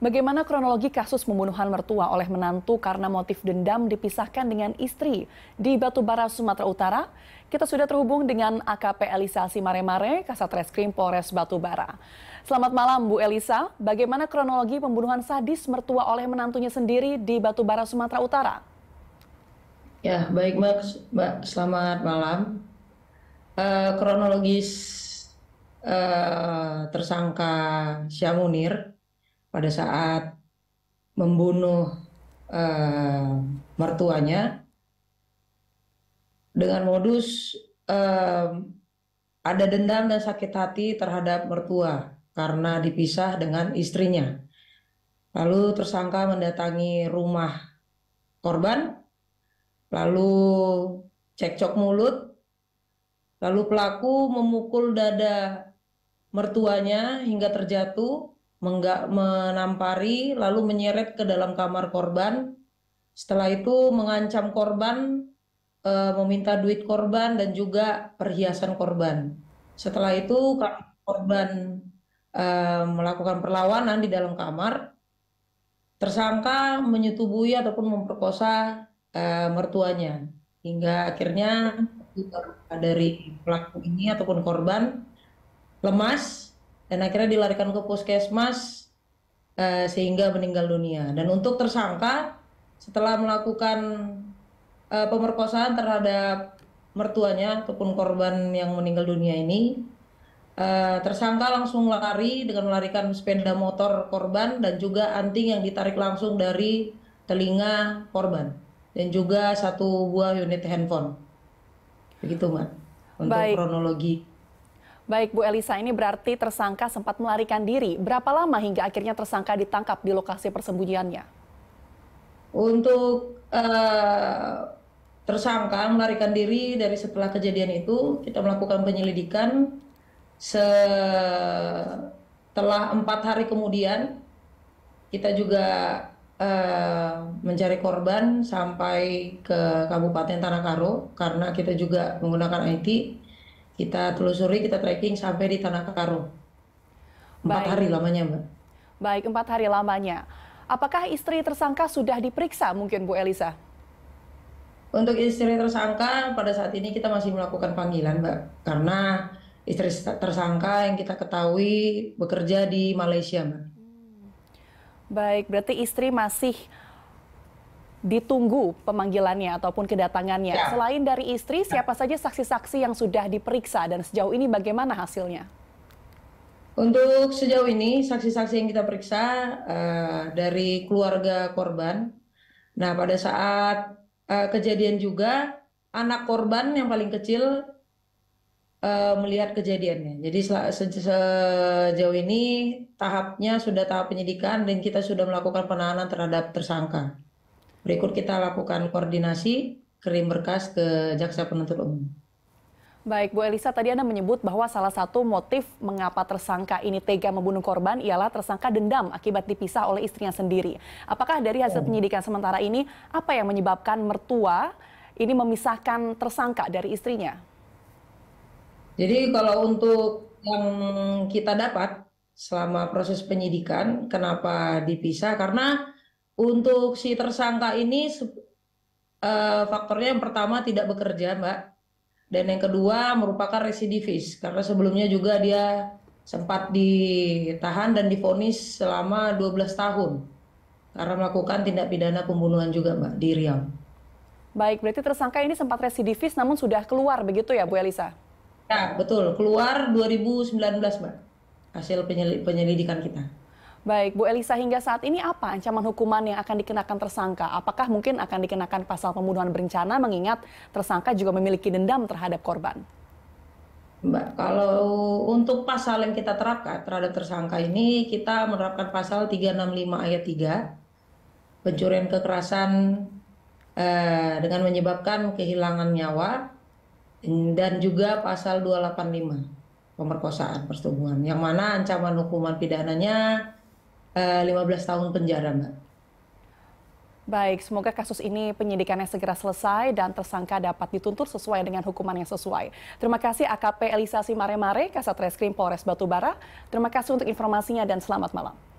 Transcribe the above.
Bagaimana kronologi kasus pembunuhan mertua oleh menantu karena motif dendam dipisahkan dengan istri di Batubara, Sumatera Utara? Kita sudah terhubung dengan AKP Elisa Simaremare, Kasat Reskrim Polres Batubara. Selamat malam Bu Elisa, bagaimana kronologi pembunuhan sadis mertua oleh menantunya sendiri di Batubara, Sumatera Utara? Ya, baik Mbak, Mbak selamat malam. Uh, kronologis uh, tersangka Syamunir pada saat membunuh eh, mertuanya dengan modus eh, ada dendam dan sakit hati terhadap mertua karena dipisah dengan istrinya. Lalu tersangka mendatangi rumah korban, lalu cekcok mulut, lalu pelaku memukul dada mertuanya hingga terjatuh menampari lalu menyeret ke dalam kamar korban. Setelah itu mengancam korban, e, meminta duit korban dan juga perhiasan korban. Setelah itu korban e, melakukan perlawanan di dalam kamar, tersangka menyetubuhi ataupun memperkosa e, mertuanya hingga akhirnya dari pelaku ini ataupun korban lemas dan akhirnya dilarikan ke puskesmas eh, sehingga meninggal dunia. Dan untuk tersangka setelah melakukan eh, pemerkosaan terhadap mertuanya ataupun korban yang meninggal dunia ini, eh, tersangka langsung lari dengan melarikan sepeda motor korban dan juga anting yang ditarik langsung dari telinga korban dan juga satu buah unit handphone. Begitu, Mbak, untuk Baik. kronologi Baik Bu Elisa, ini berarti tersangka sempat melarikan diri. Berapa lama hingga akhirnya tersangka ditangkap di lokasi persembunyiannya? Untuk uh, tersangka melarikan diri dari setelah kejadian itu, kita melakukan penyelidikan setelah empat hari kemudian. Kita juga uh, mencari korban sampai ke Kabupaten Tanah Karo karena kita juga menggunakan IT kita telusuri, kita tracking sampai di Tanah Karo. Empat Baik. hari lamanya, Mbak. Baik, empat hari lamanya. Apakah istri tersangka sudah diperiksa mungkin, Bu Elisa? Untuk istri tersangka, pada saat ini kita masih melakukan panggilan, Mbak. Karena istri tersangka yang kita ketahui bekerja di Malaysia, Mbak. Hmm. Baik, berarti istri masih ditunggu pemanggilannya ataupun kedatangannya? Ya. Selain dari istri, nah. siapa saja saksi-saksi yang sudah diperiksa dan sejauh ini bagaimana hasilnya? Untuk sejauh ini saksi-saksi yang kita periksa uh, dari keluarga korban. Nah pada saat uh, kejadian juga anak korban yang paling kecil uh, melihat kejadiannya. Jadi se sejauh ini tahapnya sudah tahap penyidikan dan kita sudah melakukan penahanan terhadap tersangka. Berikut kita lakukan koordinasi kirim berkas ke jaksa penuntut umum. Baik, Bu Elisa, tadi Anda menyebut bahwa salah satu motif mengapa tersangka ini tega membunuh korban ialah tersangka dendam akibat dipisah oleh istrinya sendiri. Apakah dari hasil oh. penyidikan sementara ini, apa yang menyebabkan mertua ini memisahkan tersangka dari istrinya? Jadi kalau untuk yang kita dapat selama proses penyidikan, kenapa dipisah? Karena untuk si tersangka ini uh, faktornya yang pertama tidak bekerja, Mbak. Dan yang kedua merupakan residivis karena sebelumnya juga dia sempat ditahan dan difonis selama 12 tahun karena melakukan tindak pidana pembunuhan juga, Mbak, di Riau. Baik, berarti tersangka ini sempat residivis namun sudah keluar begitu ya, Bu Elisa? Ya, betul. Keluar 2019, Mbak. Hasil penyelidikan kita. Baik, Bu Elisa, hingga saat ini apa ancaman hukuman yang akan dikenakan tersangka? Apakah mungkin akan dikenakan pasal pembunuhan berencana mengingat tersangka juga memiliki dendam terhadap korban? Mbak, kalau untuk pasal yang kita terapkan terhadap tersangka ini, kita menerapkan pasal 365 ayat 3, pencurian kekerasan eh, dengan menyebabkan kehilangan nyawa, dan juga pasal 285 pemerkosaan persetubuhan yang mana ancaman hukuman pidananya Eh, lima 15 tahun penjara, Mbak. Baik, semoga kasus ini penyidikannya segera selesai dan tersangka dapat dituntut sesuai dengan hukuman yang sesuai. Terima kasih AKP Elisa Simare-Mare, Kasat Reskrim Polres Batubara. Terima kasih untuk informasinya dan selamat malam.